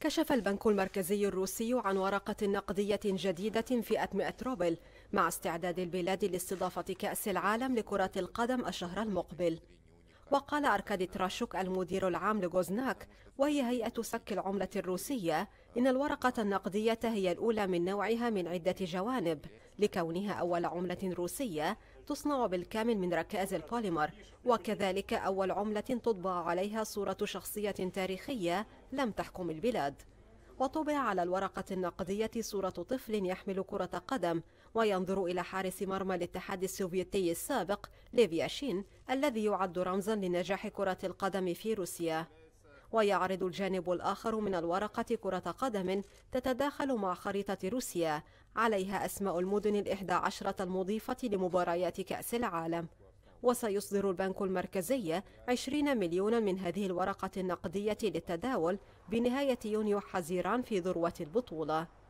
كشف البنك المركزي الروسي عن ورقة نقدية جديدة في 100 روبل مع استعداد البلاد لاستضافة كأس العالم لكرة القدم الشهر المقبل وقال أركادي تراشوك المدير العام لجوزناك وهي هيئة سك العملة الروسية إن الورقة النقدية هي الأولى من نوعها من عدة جوانب لكونها أول عملة روسية تصنع بالكامل من ركائز البوليمر وكذلك أول عملة تطبع عليها صورة شخصية تاريخية لم تحكم البلاد وطبع على الورقة النقدية صورة طفل يحمل كرة قدم وينظر إلى حارس مرمى الاتحاد السوفيتي السابق ليفياشين الذي يعد رمزا لنجاح كرة القدم في روسيا ويعرض الجانب الآخر من الورقة كرة قدم تتداخل مع خريطة روسيا عليها أسماء المدن الإحدى عشرة المضيفة لمباريات كأس العالم وسيصدر البنك المركزي 20 مليونا من هذه الورقة النقدية للتداول بنهاية يونيو حزيران في ذروة البطولة